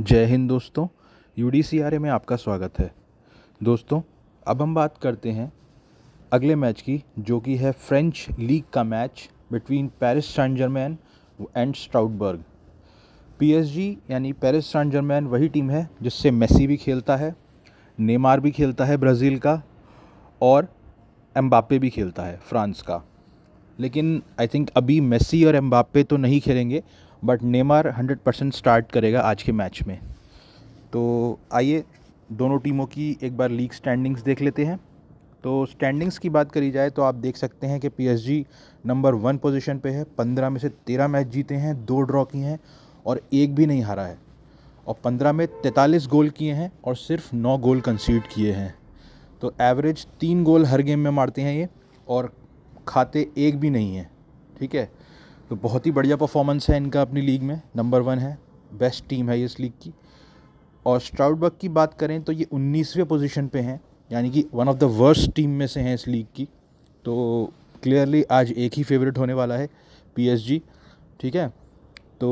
जय हिंद दोस्तों U D में आपका स्वागत है दोस्तों अब हम बात करते हैं अगले मैच की जो कि है फ्रेंच लीग का match between Paris Saint Germain and Strasbourg PSG यानी पेरिस सैंट जर्मैन वही टीम है जिससे मेसी भी खेलता है नेमार भी खेलता है ब्राज़ील का और एम्बापे भी खेलता है फ्रांस का लेकिन आई थिंक अभी मेसी और एम्बापे तो नहीं खेलेंगे but Neymar hundred percent start करेगा आज के मैच में तो आइए दोनों टीमों की एक बार लीग स्टैंडिंग्स देख लेते हैं तो स्टैंडिंग्स की बात करी जाए तो आप देख सकते हैं कि पीएसजी नंबर वन पोजीशन पे है पंद्रह में से तेरह मैच जीते हैं दो ड्रॉ किए हैं और एक भी नहीं हारा है और पंद्रह में तैंतालीस गोल किए हैं और सिर्फ नौ गोल कंसीड किए हैं तो एवरेज तीन गोल हर गेम में मारते हैं ये और खाते एक भी नहीं है ठीक है तो बहुत ही बढ़िया परफॉर्मेंस है इनका अपनी लीग में नंबर वन है बेस्ट टीम है इस लीग की और स्ट्राउडबर्ग की बात करें तो ये उन्नीसवें पोजिशन पर हैं यानी कि one of the worst team में से हैं इस लीग की तो क्लियरली आज एक ही फेवरेट होने वाला है पी ठीक है तो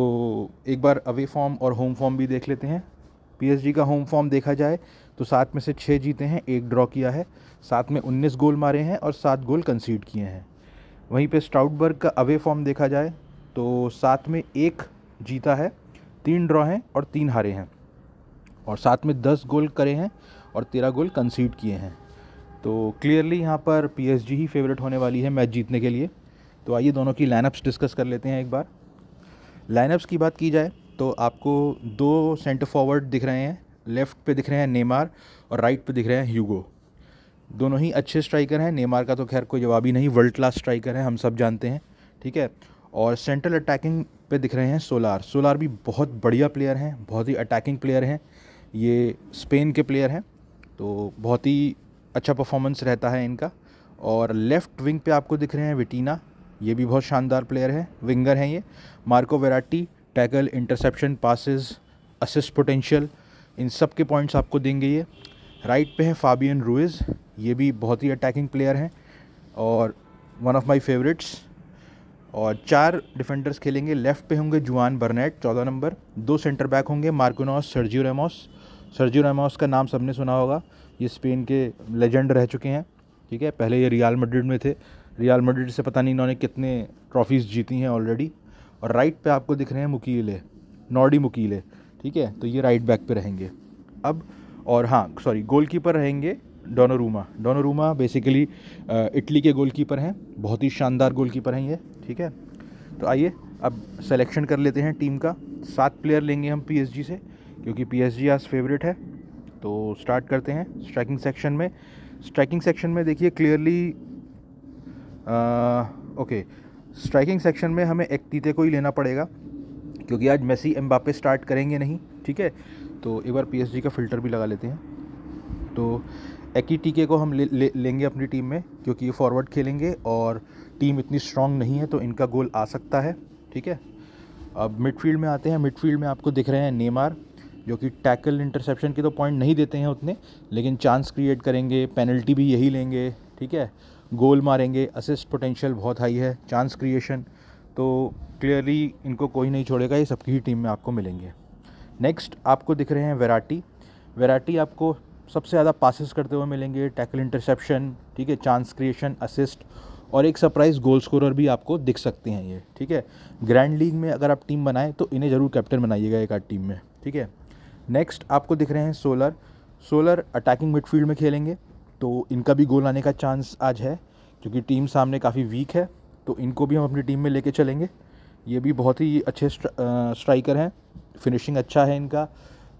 एक बार अवे फॉर्म और होम फॉर्म भी देख लेते हैं पी का होम फॉर्म देखा जाए तो सात में से छः जीते हैं एक ड्रॉ किया है साथ में उन्नीस गोल मारे हैं और सात गोल कंसीड किए हैं वहीं पे स्टाउटबर्ग का अवे फॉर्म देखा जाए तो साथ में एक जीता है तीन ड्रॉ हैं और तीन हारे हैं और साथ में दस गोल करे हैं और तेरह गोल कंसीड किए हैं तो क्लियरली यहाँ पर पी ही फेवरेट होने वाली है मैच जीतने के लिए तो आइए दोनों की लाइनअप्स डिस्कस कर लेते हैं एक बार लाइनअप्स की बात की जाए तो आपको दो सेंटर फॉरवर्ड दिख रहे हैं लेफ़्ट पे दिख रहे हैं नेमार और राइट पे दिख रहे हैं ह्यूगो दोनों ही अच्छे स्ट्राइकर हैं नेमार का तो खैर कोई जवाब ही नहीं वर्ल्ड क्लास स्ट्राइकर है हम सब जानते हैं ठीक है और सेंट्रल अटैकिंग पे दिख रहे हैं सोलार सोलार भी बहुत बढ़िया प्लेयर हैं बहुत ही अटैकिंग प्लेयर हैं ये स्पेन के प्लेयर हैं तो बहुत ही अच्छा परफॉर्मेंस रहता है इनका और लेफ़्ट विंग पे आपको दिख रहे हैं विटीना ये भी बहुत शानदार प्लेयर है विंगर हैं ये Marco Verratti tackle interception passes assist potential इन सब के पॉइंट्स आपको देंगे ये राइट पे है फाबियन रूइज ये भी बहुत ही अटैकिंग प्लेयर हैं और वन ऑफ माय फेवरेट्स और चार डिफेंडर्स खेलेंगे लेफ्ट पे होंगे जुआन बर्नेट चौदह नंबर दो सेंटर बैक होंगे Marquinhos Sergio Ramos Sergio Ramos का नाम सबने सुना होगा ये स्पेन के लेजेंड रह चुके हैं ठीक है पहले ये रियाल मड्रिड में थे रियाल मड्रिड से पता नहीं इन्होंने कितने ट्रॉफीज़ जीती हैं ऑलरेडी और राइट पे आपको दिख रहे हैं मुकीले नॉडी मुकीले ठीक है तो ये राइट बैक पे रहेंगे अब और हाँ सॉरी गोलकीपर रहेंगे डोनोरूमा डोनोरूमा बेसिकली इटली के गोलकीपर हैं बहुत ही शानदार गोलकीपर हैं ये ठीक है तो आइए अब सेलेक्शन कर लेते हैं टीम का सात प्लेयर लेंगे हम पीएसजी से क्योंकि पीएसजी आज फेवरेट है तो स्टार्ट करते हैं स्ट्राइकिंग सेक्शन में स्ट्राइकिंग सेक्शन में देखिए क्लियरली ओके स्ट्राइकिंग सेक्शन में हमें एक तीते को ही लेना पड़ेगा क्योंकि आज मेसी एम्बापे स्टार्ट करेंगे नहीं ठीक है तो एक बार पी का फ़िल्टर भी लगा लेते हैं तो एकी टीके को हम ले, ले लेंगे अपनी टीम में क्योंकि ये फॉरवर्ड खेलेंगे और टीम इतनी स्ट्रांग नहीं है तो इनका गोल आ सकता है ठीक है अब मिडफील्ड में आते हैं मिडफील्ड में आपको दिख रहे हैं नेमार जो कि टैकल इंटरसेप्शन के तो पॉइंट नहीं देते हैं उतने लेकिन चांस क्रिएट करेंगे पेनल्टी भी यही लेंगे ठीक है गोल मारेंगे असिस्ट पोटेंशियल बहुत हाई है चांस क्रिएशन तो क्लियरली इनको कोई नहीं छोड़ेगा ये सबकी ही टीम में आपको मिलेंगे नेक्स्ट आपको दिख रहे हैं वेराटी वेराटी आपको सबसे ज़्यादा पासिस करते हुए मिलेंगे टैकल इंटरसेप्शन ठीक है चांस क्रिएशन असिस्ट और एक सरप्राइज गोल स्कोरर भी आपको दिख सकते हैं ये ठीक है ग्रैंड लीग में अगर आप टीम बनाएं तो इन्हें ज़रूर कैप्टन बनाइएगा एक आध टीम में ठीक है नेक्स्ट आपको दिख रहे हैं सोलर सोलर अटैकिंग मिडफील्ड में खेलेंगे तो इनका भी गोल आने का चांस आज है क्योंकि टीम सामने काफ़ी वीक है तो इनको भी हम अपनी टीम में लेके चलेंगे ये भी बहुत ही अच्छे स्ट्राइकर हैं फिनिशिंग अच्छा है इनका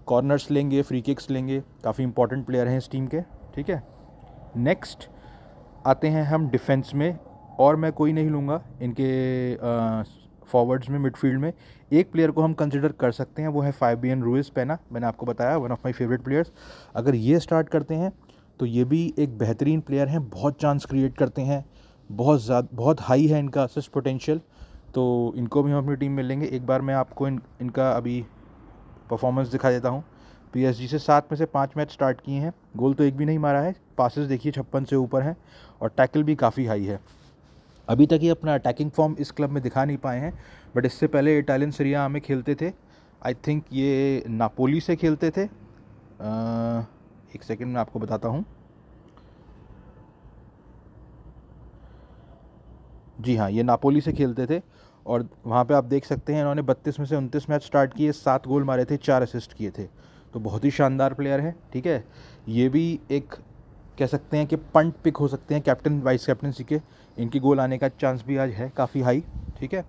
कॉर्नर्स लेंगे फ्री किक्स लेंगे काफ़ी इंपॉर्टेंट प्लेयर हैं इस टीम के ठीक है नेक्स्ट आते हैं हम डिफेंस में और मैं कोई नहीं लूँगा इनके फॉरवर्ड्स में मिडफील्ड में एक प्लेयर को हम कंसिडर कर सकते हैं वो है फाइव एन रूइस पैना मैंने आपको बताया one of my favourite players अगर ये स्टार्ट करते हैं तो ये भी एक बेहतरीन प्लेयर हैं बहुत चांस क्रिएट करते हैं बहुत ज़्यादा बहुत हाई है इनका असिस्ट पोटेंशियल तो इनको भी हम अपनी टीम में लेंगे एक बार मैं आपको इन इनका अभी परफॉर्मेंस दिखा देता हूँ पी से सात में से पाँच मैच स्टार्ट किए हैं गोल तो एक भी नहीं मारा है पासिस देखिए छप्पन से ऊपर हैं और टैकल भी काफ़ी हाई है अभी तक ये अपना अटैकिंग फॉर्म इस क्लब में दिखा नहीं पाए हैं बट इससे पहले इटालियन सीरिया में खेलते थे आई थिंक ये नापोली से खेलते थे आ, एक सेकेंड में आपको बताता हूँ जी हाँ ये नापोली से खेलते थे और वहाँ पे आप देख सकते हैं इन्होंने बत्तीस में से उनतीस मैच स्टार्ट किए सात गोल मारे थे चार असिस्ट किए थे तो बहुत ही शानदार प्लेयर है ठीक है ये भी एक कह सकते हैं कि पंट पिक हो सकते हैं कैप्टन वाइस कैप्टनसी के इनकी गोल आने का चांस भी आज है काफ़ी हाई ठीक है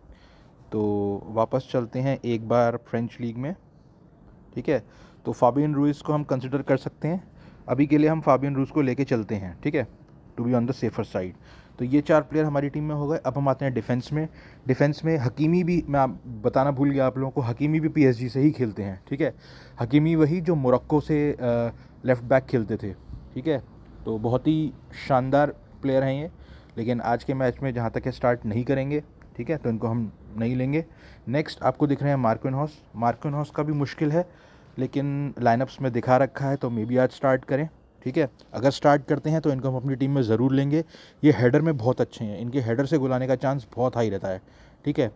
तो वापस चलते हैं एक बार फ्रेंच लीग में ठीक है तो फाबियन रूइस को हम कंसिडर कर सकते हैं अभी के लिए हम फाबियन रूस को लेके चलते हैं ठीक है to be on the safer side तो ये चार प्लेयर हमारी टीम में हो गए अब हम आते हैं डिफेंस में डिफेंस में हकीमी भी मैं आप बताना भूल गया आप लोगों को हकीमी भी पीएसजी से ही खेलते हैं ठीक है हकीमी वही जो मोरक्को से लेफ़्ट बैक खेलते थे ठीक है तो बहुत ही शानदार प्लेयर हैं ये लेकिन आज के मैच में जहाँ तक है स्टार्ट नहीं करेंगे ठीक है तो इनको हम नहीं लेंगे नेक्स्ट आपको दिख रहे हैं मार्किन हॉस मार्किन हॉस का भी मुश्किल है लेकिन लाइनअप्स में दिखा रखा है तो मे बी आज स्टार्ट करें ठीक है अगर स्टार्ट करते हैं तो इनको हम अपनी टीम में ज़रूर लेंगे ये हेडर में बहुत अच्छे हैं इनके हेडर से गुलाने का चांस बहुत हाई रहता है ठीक है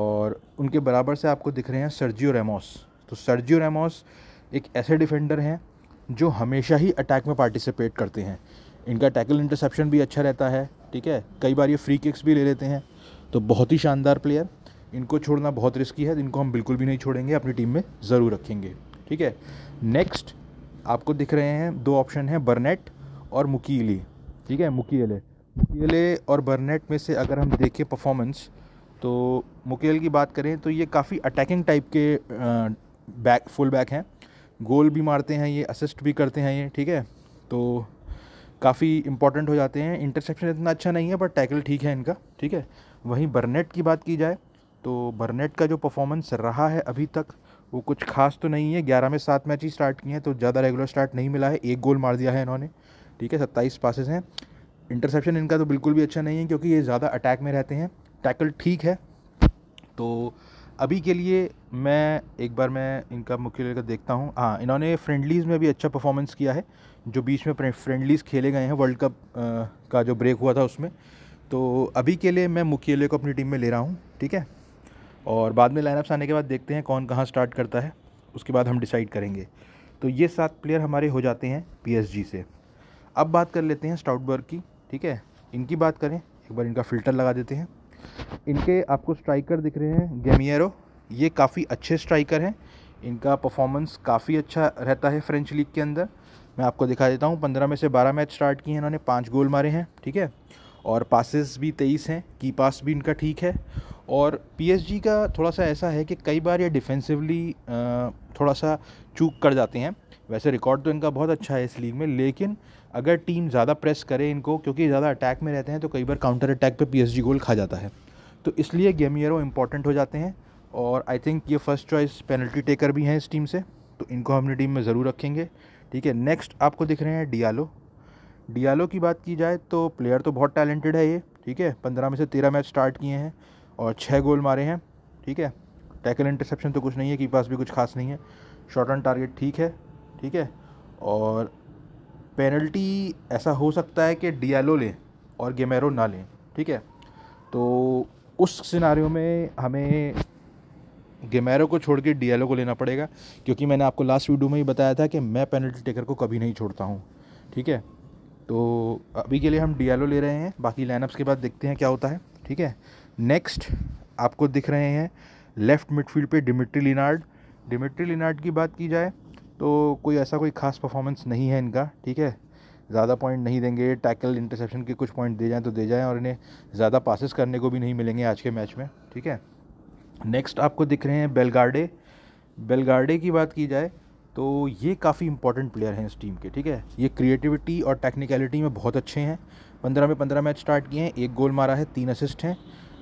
और उनके बराबर से आपको दिख रहे हैं सर्जियो रेमोस तो सर्जियो रेमोस एक ऐसे डिफेंडर हैं जो हमेशा ही अटैक में पार्टिसिपेट करते हैं इनका टैकल इंटरसेप्शन भी अच्छा रहता है ठीक है कई बार ये फ्री किक्स भी ले लेते हैं तो बहुत ही शानदार प्लेयर इनको छोड़ना बहुत रिस्की है इनको हम बिल्कुल भी नहीं छोड़ेंगे अपनी टीम में ज़रूर रखेंगे ठीक है नेक्स्ट आपको दिख रहे हैं दो ऑप्शन हैं बर्नेट और मुकीली ठीक है मुकीले मुकीले और बर्नेट में से अगर हम देखें परफॉर्मेंस तो मुकेल की बात करें तो ये काफ़ी अटैकिंग टाइप के बैक फुल बैक हैं गोल भी मारते हैं ये असिस्ट भी करते हैं ये ठीक है तो काफ़ी इंपॉर्टेंट हो जाते हैं इंटरसेप्शन इतना अच्छा नहीं है बट टैकल ठीक है इनका ठीक है वहीं बर्नेट की बात की जाए तो बर्नेट का जो परफॉर्मेंस रहा है अभी तक वो कुछ खास तो नहीं है ग्यारह में सात मैच ही स्टार्ट किए हैं तो ज़्यादा रेगुलर स्टार्ट नहीं मिला है एक गोल मार दिया है इन्होंने ठीक है सत्ताईस पासेज हैं इंटरसेप्शन इनका तो बिल्कुल भी अच्छा नहीं है क्योंकि ये ज़्यादा अटैक में रहते हैं टैकल ठीक है तो अभी के लिए मैं एक बार मैं इनका मुख्य लेकर देखता हूँ हाँ इन्होंने फ्रेंडलीज़ में भी अच्छा परफॉर्मेंस किया है जो बीच में फ्रेंडलीज़ खेले गए हैं वर्ल्ड कप का जो ब्रेक हुआ था उसमें तो अभी के लिए मैं मुख्यले को अपनी टीम में ले रहा हूँ ठीक है और बाद में लाइनअप्स आने के बाद देखते हैं कौन कहाँ स्टार्ट करता है उसके बाद हम डिसाइड करेंगे तो ये सात प्लेयर हमारे हो जाते हैं पी से अब बात कर लेते हैं स्टाउटबर्ग की ठीक है इनकी बात करें एक बार इनका फ़िल्टर लगा देते हैं इनके आपको स्ट्राइकर दिख रहे हैं गेमियरो ये काफ़ी अच्छे स्ट्राइकर हैं इनका परफॉर्मेंस काफ़ी अच्छा रहता है फ्रेंच लीग के अंदर मैं आपको दिखा देता हूँ पंद्रह में से बारह मैच स्टार्ट किए हैं इन्होंने पाँच गोल मारे हैं ठीक है और पासेस भी तेईस हैं की पास भी इनका ठीक है और पीएसजी का थोड़ा सा ऐसा है कि कई बार ये डिफेंसिवली थोड़ा सा चूक कर जाते हैं वैसे रिकॉर्ड तो इनका बहुत अच्छा है इस लीग में लेकिन अगर टीम ज़्यादा प्रेस करे इनको क्योंकि ज़्यादा अटैक में रहते हैं तो कई बार काउंटर अटैक पर पी गोल खा जाता है तो इसलिए ईयर इंपॉर्टेंट हो जाते हैं और आई थिंक ये फर्स्ट चॉइस पेनल्टी टेकर भी हैं इस टीम से तो इनको हम अपनी टीम में ज़रूर रखेंगे ठीक है नेक्स्ट आपको दिख रहे हैं डियालो डियालो की बात की जाए तो प्लेयर तो बहुत टैलेंटेड है ये ठीक है पंद्रह में से तेरह मैच स्टार्ट किए हैं और छः गोल मारे हैं ठीक है टैकल इंटरसेप्शन तो कुछ नहीं है की पास भी कुछ खास नहीं है शॉर्ट ऑन टारगेट ठीक है ठीक है और पेनल्टी ऐसा हो सकता है कि डियालो लें और गेमेरो ना लें ठीक है तो उस सिनारियों में हमें गेमेरो को छोड़ के डियालो को लेना पड़ेगा क्योंकि मैंने आपको लास्ट वीडियो में ही बताया था कि मैं पेनल्टी टेकर को कभी नहीं छोड़ता हूँ ठीक है तो अभी के लिए हम डियालो ले रहे हैं बाकी लाइनअप्स के बाद देखते हैं क्या होता है ठीक है नेक्स्ट आपको दिख रहे हैं लेफ्ट मिडफील्ड पे डिमिट्री लिनार्ड डिमिट्री लिनार्ड की बात की जाए तो कोई ऐसा कोई खास परफॉर्मेंस नहीं है इनका ठीक है ज़्यादा पॉइंट नहीं देंगे टैकल इंटरसेप्शन के कुछ पॉइंट दे जाएँ तो दे जाएँ और इन्हें ज़्यादा पासिस करने को भी नहीं मिलेंगे आज के मैच में ठीक है नेक्स्ट आपको दिख रहे हैं बेलगार्डे बेलगार्डे की बात की जाए तो ये काफ़ी इंपॉर्टेंट प्लेयर हैं इस टीम के ठीक है ये क्रिएटिविटी और टेक्निकलिटी में बहुत अच्छे हैं पंद्रह में पंद्रह मैच स्टार्ट किए हैं एक गोल मारा है तीन असिस्ट हैं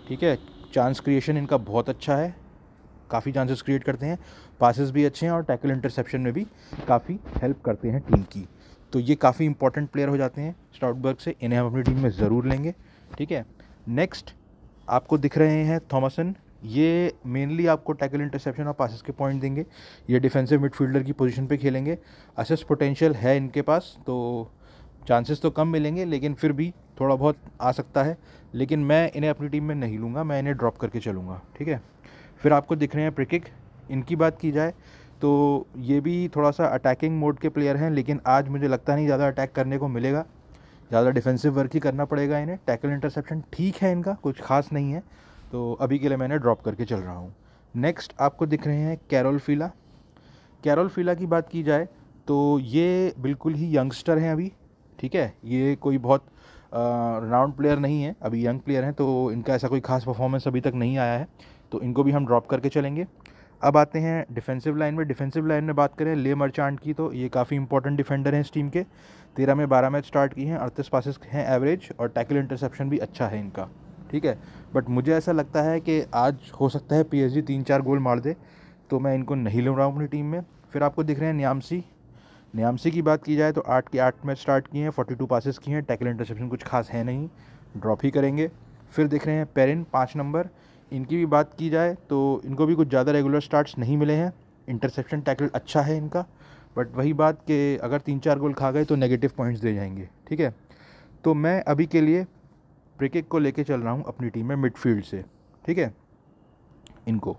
ठीक है चांस क्रिएशन इनका बहुत अच्छा है काफ़ी चांसेस क्रिएट करते हैं पासेस भी अच्छे हैं और टैकल इंटरसेप्शन में भी काफ़ी हेल्प करते हैं टीम की तो ये काफ़ी इंपॉर्टेंट प्लेयर हो जाते हैं स्टाउटबर्ग से इन्हें हम अपनी टीम में ज़रूर लेंगे ठीक है नेक्स्ट आपको दिख रहे हैं थॉमसन ये मेनली आपको टैकल इंटरसेप्शन और पासिस के पॉइंट देंगे ये डिफेंसिव मिडफील्डर की पोजीशन पे खेलेंगे असेस पोटेंशियल है इनके पास तो चांसेस तो कम मिलेंगे लेकिन फिर भी थोड़ा बहुत आ सकता है लेकिन मैं इन्हें अपनी टीम में नहीं लूँगा मैं इन्हें ड्रॉप करके चलूँगा ठीक है फिर आपको दिख रहे हैं प्रिकिक इनकी बात की जाए तो ये भी थोड़ा सा अटैकिंग मोड के प्लेयर हैं लेकिन आज मुझे लगता नहीं ज़्यादा अटैक करने को मिलेगा ज़्यादा डिफेंसिव वर्क ही करना पड़ेगा इन्हें टैकल इंटरसेप्शन ठीक है इनका कुछ खास नहीं है तो अभी के लिए मैंने ड्रॉप करके चल रहा हूँ नेक्स्ट आपको दिख रहे हैं कैरोल फीला कैरोल फीला की बात की जाए तो ये बिल्कुल ही यंगस्टर हैं अभी ठीक है ये कोई बहुत राउंड प्लेयर नहीं है अभी यंग प्लेयर हैं तो इनका ऐसा कोई खास परफॉर्मेंस अभी तक नहीं आया है तो इनको भी हम ड्रॉप करके चलेंगे अब आते हैं डिफेंसिव लाइन में डिफेंसिव लाइन में बात करें ले मर्चांट की तो ये काफ़ी इंपॉर्टेंट डिफेंडर हैं इस टीम के तेरह में बारह मैच स्टार्ट किए हैं अड़तीस पासिस हैं एवरेज और टैकल इंटरसेप्शन भी अच्छा है इनका ठीक है बट मुझे ऐसा लगता है कि आज हो सकता है पी एच तीन चार गोल मार दे तो मैं इनको नहीं लूँ रहा हूँ अपनी टीम में फिर आपको दिख रहे हैं न्यामसी नियामसी की बात की जाए तो आठ के आठ मैच स्टार्ट किए हैं फोर्टी टू पासिस किए हैं टैकल इंटरसेप्शन कुछ खास है नहीं ड्रॉप ही करेंगे फिर देख रहे हैं पेरिन पाँच नंबर इनकी भी बात की जाए तो इनको भी कुछ ज़्यादा रेगुलर स्टार्ट्स नहीं मिले हैं इंटरसेप्शन टैकल अच्छा है इनका बट वही बात कि अगर तीन चार गोल खा गए तो नेगेटिव पॉइंट्स दे जाएंगे ठीक है तो मैं अभी के लिए प्रिकेक को लेके चल रहा हूँ अपनी टीम में मिडफील्ड से ठीक है इनको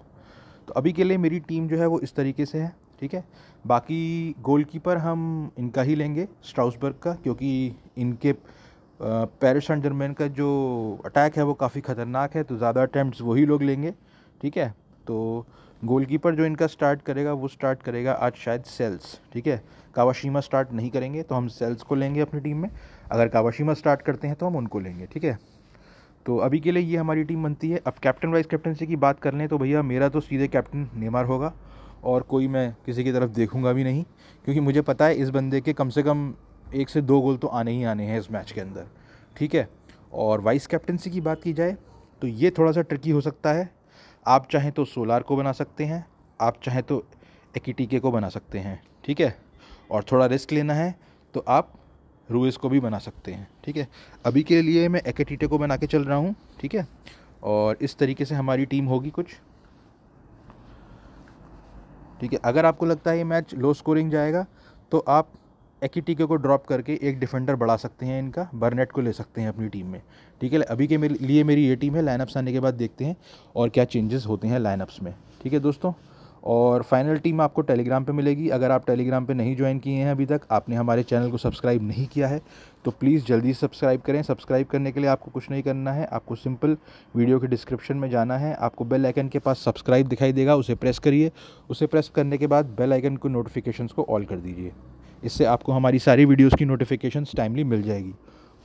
तो अभी के लिए मेरी टीम जो है वो इस तरीके से है ठीक है बाकी गोलकीपर हम इनका ही लेंगे स्ट्राउसबर्ग का क्योंकि इनके पेरिस एंड जर्मन का जो अटैक है वो काफ़ी ख़तरनाक है तो ज़्यादा अटैम्प्ट वही लोग लेंगे ठीक है तो गोलकीपर जो इनका स्टार्ट करेगा वो स्टार्ट करेगा आज शायद सेल्स ठीक है कावाशीमा स्टार्ट नहीं करेंगे तो हम सेल्स को लेंगे अपनी टीम में अगर कावाशीमा स्टार्ट करते हैं तो हम उनको लेंगे ठीक है तो अभी के लिए ये हमारी टीम बनती है अब कैप्टन वाइस कैप्टनसी की बात कर लें तो भैया मेरा तो सीधे कैप्टन नेमार होगा और कोई मैं किसी की तरफ देखूंगा भी नहीं क्योंकि मुझे पता है इस बंदे के कम से कम एक से दो गोल तो आने ही आने हैं इस मैच के अंदर ठीक है और वाइस कैप्टनसी की बात की जाए तो ये थोड़ा सा ट्रिकी हो सकता है आप चाहें तो सोलार को बना सकते हैं आप चाहें तो एकीटीके को बना सकते हैं ठीक है और थोड़ा रिस्क लेना है तो आप रूइस को भी बना सकते हैं ठीक है अभी के लिए मैं एकेटीटे को बना के चल रहा हूँ ठीक है और इस तरीके से हमारी टीम होगी कुछ ठीक है अगर आपको लगता है ये मैच लो स्कोरिंग जाएगा तो आप टीके को ड्रॉप करके एक डिफेंडर बढ़ा सकते हैं इनका बर्नेट को ले सकते हैं अपनी टीम में ठीक है अभी के लिए मेरी ये टीम है लाइनअप्स आने के बाद देखते हैं और क्या चेंजेस होते हैं लाइनअप्स में ठीक है दोस्तों और फाइनल टीम आपको टेलीग्राम पे मिलेगी अगर आप टेलीग्राम पे नहीं ज्वाइन किए हैं अभी तक आपने हमारे चैनल को सब्सक्राइब नहीं किया है तो प्लीज़ जल्दी सब्सक्राइब करें सब्सक्राइब करने के लिए आपको कुछ नहीं करना है आपको सिंपल वीडियो के डिस्क्रिप्शन में जाना है आपको बेल आइकन के पास सब्सक्राइब दिखाई देगा उसे प्रेस करिए उसे प्रेस करने के बाद बेल आइकन को नोटिफिकेशन को ऑल कर दीजिए इससे आपको हमारी सारी वीडियोज़ की नोटिफिकेशन टाइमली मिल जाएगी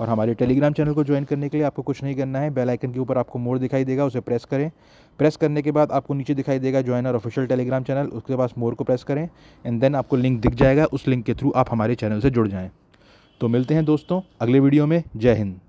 और हमारे टेलीग्राम चैनल को ज्वाइन करने के लिए आपको कुछ नहीं करना है बेल आइकन के ऊपर आपको मोर दिखाई देगा उसे प्रेस करें प्रेस करने के बाद आपको नीचे दिखाई देगा ज्वाइन और ऑफिशियल टेलीग्राम चैनल उसके पास मोर को प्रेस करें एंड देन आपको लिंक दिख जाएगा उस लिंक के थ्रू आप हमारे चैनल से जुड़ जाएँ तो मिलते हैं दोस्तों अगले वीडियो में जय हिंद